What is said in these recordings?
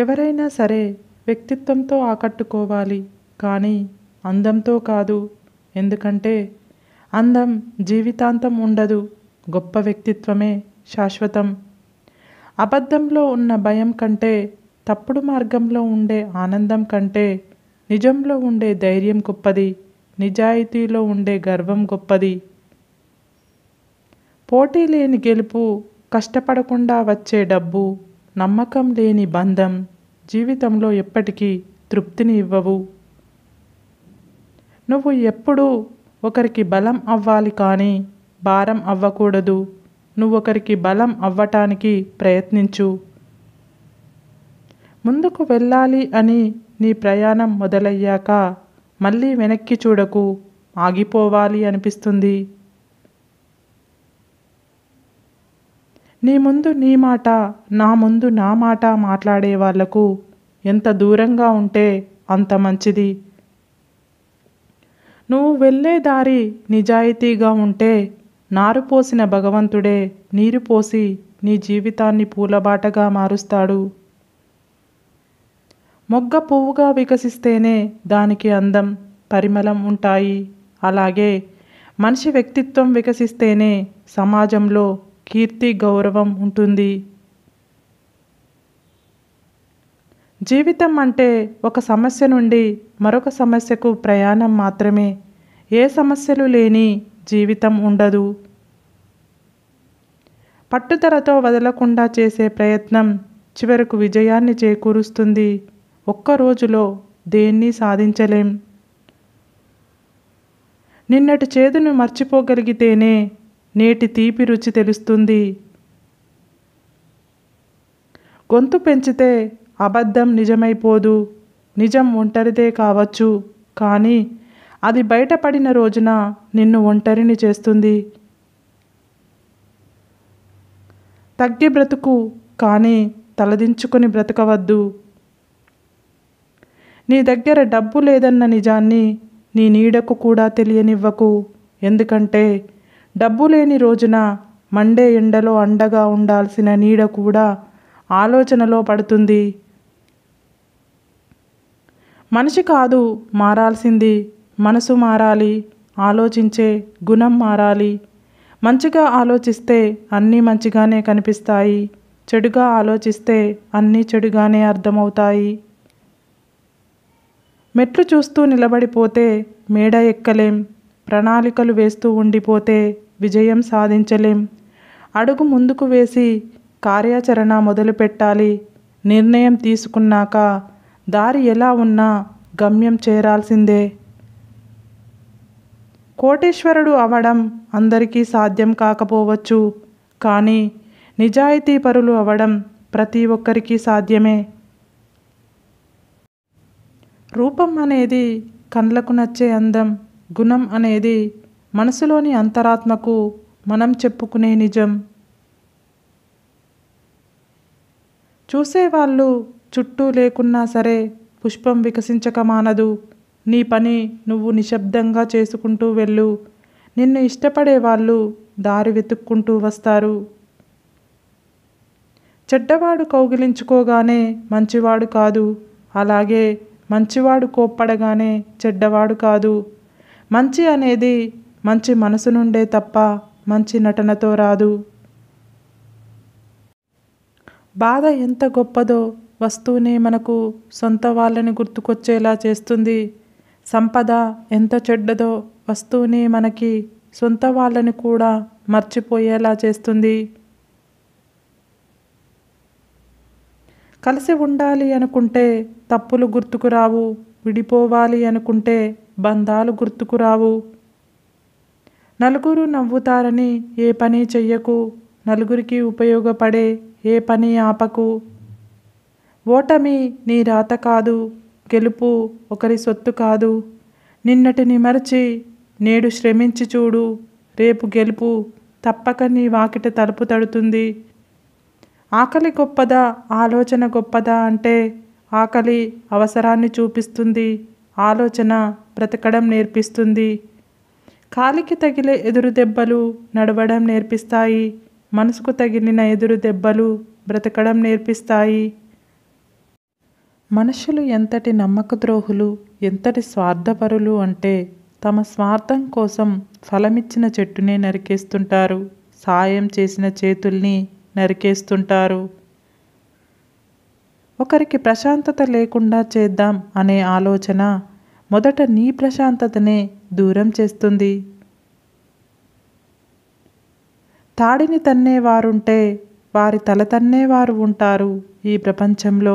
ఎవరైనా సరే వ్యక్తిత్వంతో ఆకట్టుకోవాలి కానీ అందంతో కాదు ఎందుకంటే అందం జీవితాంతం ఉండదు గొప్ప వ్యక్తిత్వమే శాశ్వతం అబద్ధంలో ఉన్న భయం కంటే తప్పుడు మార్గంలో ఉండే ఆనందం కంటే నిజంలో ఉండే ధైర్యం గొప్పది నిజాయితీలో ఉండే గర్వం గొప్పది పోటీ లేని గెలుపు కష్టపడకుండా వచ్చే డబ్బు నమ్మకం లేని బంధం జీవితంలో ఎప్పటికీ తృప్తిని ఇవ్వవు నువ్వు ఎప్పుడూ ఒకరికి బలం అవ్వాలి కానీ భారం అవ్వకూడదు నువ్వు ఒకరికి బలం అవ్వటానికి ప్రయత్నించు ముందుకు వెళ్ళాలి అని నీ ప్రయాణం మొదలయ్యాక మళ్ళీ వెనక్కి చూడకు ఆగిపోవాలి అనిపిస్తుంది నీ ముందు నీ మాట నా ముందు నా మాట మాట్లాడే వాళ్లకు ఎంత దూరంగా ఉంటే అంత మంచిది నువ్వు వెళ్ళే దారి నిజాయితీగా ఉంటే నారు పోసిన భగవంతుడే నీరు పోసి నీ జీవితాన్ని పూలబాటగా మారుస్తాడు మొగ్గ పువ్వుగా వికసిస్తేనే దానికి అందం పరిమళం ఉంటాయి అలాగే మనిషి వ్యక్తిత్వం వికసిస్తేనే సమాజంలో కీర్తి గౌరవం ఉంటుంది జీవితం అంటే ఒక సమస్య నుండి మరొక సమస్యకు ప్రయాణం మాత్రమే ఏ సమస్యలు లేని జీవితం ఉండదు పట్టుదలతో వదలకుండా చేసే ప్రయత్నం చివరకు విజయాన్ని చేకూరుస్తుంది ఒక్క రోజులో దేన్ని సాధించలేం నిన్నటి చేదును మర్చిపోగలిగితేనే నేటి తీపి రుచి తెలుస్తుంది గొంతు పెంచితే అబద్ధం నిజమైపోదు నిజం ఒంటరిదే కావచ్చు కానీ అది బయటపడిన రోజున నిన్ను ఒంటరిని చేస్తుంది తగ్గి బ్రతుకు కానీ తలదించుకొని బ్రతకవద్దు నీ దగ్గర డబ్బు లేదన్న నిజాన్ని నీ నీడకు కూడా తెలియనివ్వకు ఎందుకంటే డబ్బు లేని రోజున మండే ఎండలో అండగా ఉండాల్సిన నీడ కూడా ఆలోచనలో పడుతుంది మనిషి కాదు మారాల్సింది మనసు మారాలి ఆలోచించే గుణం మారాలి మంచిగా ఆలోచిస్తే అన్నీ మంచిగానే కనిపిస్తాయి చెడుగా ఆలోచిస్తే అన్నీ చెడుగానే అర్థమవుతాయి మెట్లు చూస్తూ నిలబడిపోతే మేడ ఎక్కలేం ప్రణాళికలు వేస్తూ ఉండిపోతే విజయం సాధించలేం అడుగు ముందుకు వేసి కార్యాచరణ మొదలుపెట్టాలి నిర్ణయం తీసుకున్నాక దారి ఎలా ఉన్నా గమ్యం చేరాల్సిందే కోటేశ్వరుడు అవడం అందరికీ సాధ్యం కాకపోవచ్చు కానీ నిజాయితీ పరులు అవడం ప్రతి ఒక్కరికి సాధ్యమే రూపం అనేది కండ్లకు నచ్చే అందం గుణం అనేది మనసులోని అంతరాత్మకు మనం చెప్పుకునే నిజం చూసేవాళ్ళు చుట్టూ లేకున్నా సరే పుష్పం వికసించక మానదు నీ పని నువ్వు నిశ్శబ్దంగా చేసుకుంటూ వెళ్ళు నిన్ను ఇష్టపడే వాళ్ళు దారి వెతుక్కుంటూ వస్తారు చెడ్డవాడు కౌగిలించుకోగానే మంచివాడు కాదు అలాగే మంచివాడు కోప్పడగానే చెడ్డవాడు కాదు మంచి అనేది మంచి మనసు నుండే తప్ప మంచి నటనతో రాదు బాధ ఎంత గొప్పదో వస్తువునే మనకు సొంత వాళ్ళని గుర్తుకొచ్చేలా చేస్తుంది సంపద ఎంత చెడ్డదో వస్తువుని మనకి సొంత వాళ్ళని కూడా మర్చిపోయేలా చేస్తుంది కలిసి ఉండాలి అనుకుంటే తప్పులు గుర్తుకు రావు విడిపోవాలి అనుకుంటే బంధాలు గుర్తుకురావు నలుగురు నవ్వుతారని ఏ పని చెయ్యకు నలుగురికి ఉపయోగపడే ఏ పని ఆపకు ఓటమి నీ రాత కాదు గెలుపు ఒకరి సొత్తు కాదు నిన్నటిని మరచి నేడు శ్రమించి చూడు రేపు గెలుపు తప్పక నీ వాకిట తలుపు తడుతుంది ఆకలి గొప్పదా ఆలోచన గొప్పదా అంటే ఆకలి అవసరాన్ని చూపిస్తుంది ఆలోచన బ్రతకడం నేర్పిస్తుంది కాలికి తగిలే ఎదురు దెబ్బలు నడవడం నేర్పిస్తాయి మనసుకు తగిలిన ఎదురు దెబ్బలు బ్రతకడం నేర్పిస్తాయి మనుషులు ఎంతటి నమ్మక ద్రోహులు ఎంతటి స్వార్థపరులు అంటే తమ స్వార్థం కోసం ఫలమిచ్చిన చెట్టునే నరికేస్తుంటారు సాయం చేసిన చేతుల్ని నరికేస్తుంటారు ఒకరికి ప్రశాంతత లేకుండా చేద్దాం అనే ఆలోచన మొదట నీ ప్రశాంతతనే దూరం చేస్తుంది తాడిని తన్నేవారుంటే వారి తల తన్నేవారు ఉంటారు ఈ ప్రపంచంలో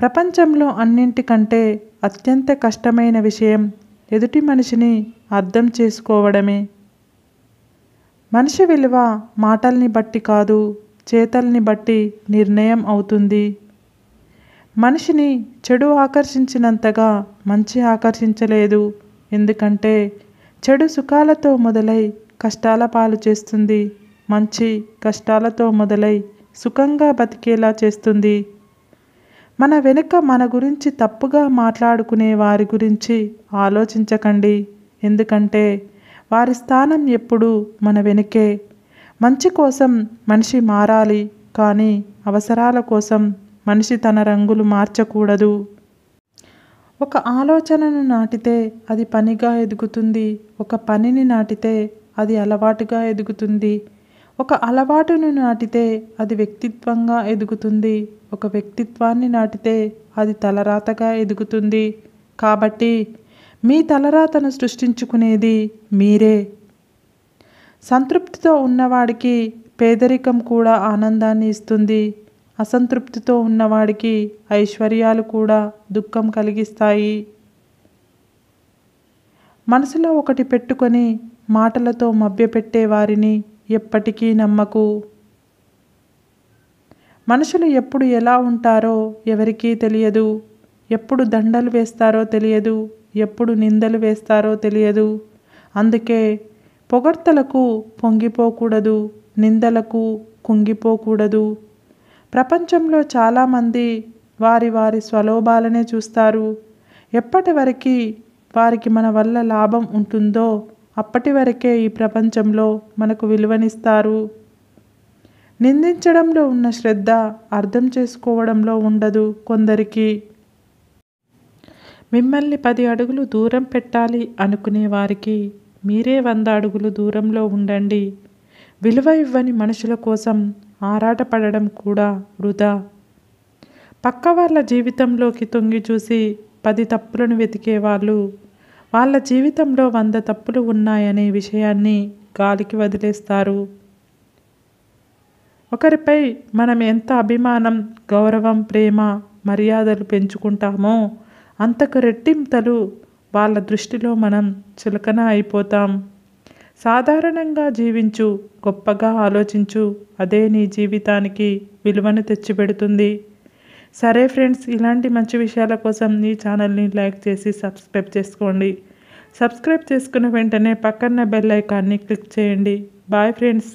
ప్రపంచంలో అన్నింటికంటే అత్యంత కష్టమైన విషయం ఎదుటి మనిషిని అర్థం చేసుకోవడమే మనిషి విలువ మాటల్ని బట్టి కాదు చేతల్ని బట్టి నిర్ణయం అవుతుంది మనిషిని చెడు ఆకర్షించినంతగా మంచి ఆకర్షించలేదు ఎందుకంటే చెడు సుఖాలతో మొదలై కష్టాల పాలు చేస్తుంది మంచి కష్టాలతో మొదలై సుఖంగా బతికేలా చేస్తుంది మన వెనుక మన గురించి తప్పుగా మాట్లాడుకునే వారి గురించి ఆలోచించకండి ఎందుకంటే వారి స్థానం ఎప్పుడూ మన వెనుకే మంచి కోసం మనిషి మారాలి కానీ అవసరాల కోసం మనిషి తన రంగులు మార్చకూడదు ఒక ఆలోచనను నాటితే అది పనిగా ఎదుగుతుంది ఒక పనిని నాటితే అది అలవాటుగా ఎదుగుతుంది ఒక అలవాటును నాటితే అది వ్యక్తిత్వంగా ఎదుగుతుంది ఒక వ్యక్తిత్వాన్ని నాటితే అది తలరాతగా ఎదుగుతుంది కాబట్టి మీ తలరాతను సృష్టించుకునేది మీరే సంతృప్తితో ఉన్నవాడికి పేదరికం కూడా ఆనందాన్ని ఇస్తుంది అసంతృప్తితో ఉన్నవాడికి ఐశ్వర్యాలు కూడా దుఃఖం కలిగిస్తాయి మనసులో ఒకటి పెట్టుకొని మాటలతో మభ్యపెట్టే వారిని ఎప్పటికీ నమ్మకు మనుషులు ఎప్పుడు ఎలా ఉంటారో ఎవరికీ తెలియదు ఎప్పుడు దండలు వేస్తారో తెలియదు ఎప్పుడు నిందలు వేస్తారో తెలియదు అందుకే పొగడ్తలకు పొంగిపోకూడదు నిందలకు కుంగిపోకూడదు ప్రపంచంలో చాలామంది వారి వారి స్వలోభాలనే చూస్తారు ఎప్పటి వరకు వారికి మన వల్ల లాభం ఉంటుందో అప్పటి వరకే ఈ ప్రపంచంలో మనకు విలువనిస్తారు నిందించడంలో ఉన్న శ్రద్ధ అర్థం చేసుకోవడంలో ఉండదు కొందరికి మిమ్మల్ని పది అడుగులు దూరం పెట్టాలి అనుకునే వారికి మీరే వంద అడుగులు దూరంలో ఉండండి విలువ ఇవ్వని మనుషుల కోసం ఆరాటపడడం కూడా వృధా పక్క వాళ్ళ జీవితంలోకి తొంగి చూసి పది తప్పులను వెతికేవాళ్ళు వాళ్ళ జీవితంలో వంద తప్పులు ఉన్నాయనే విషయాన్ని గాలికి వదిలేస్తారు ఒకరిపై మనం ఎంత అభిమానం గౌరవం ప్రేమ మర్యాదలు పెంచుకుంటామో అంతకు రెట్టింతలు వాళ్ళ దృష్టిలో మనం చులకన అయిపోతాం సాధారణంగా జీవించు గొప్పగా ఆలోచించు అదే నీ జీవితానికి విలువను తెచ్చిపెడుతుంది సరే ఫ్రెండ్స్ ఇలాంటి మంచి విషయాల కోసం నీ ఛానల్ని లైక్ చేసి సబ్స్క్రైబ్ చేసుకోండి సబ్స్క్రైబ్ చేసుకున్న వెంటనే పక్కన బెల్ ఐకాన్ని క్లిక్ చేయండి బాయ్ ఫ్రెండ్స్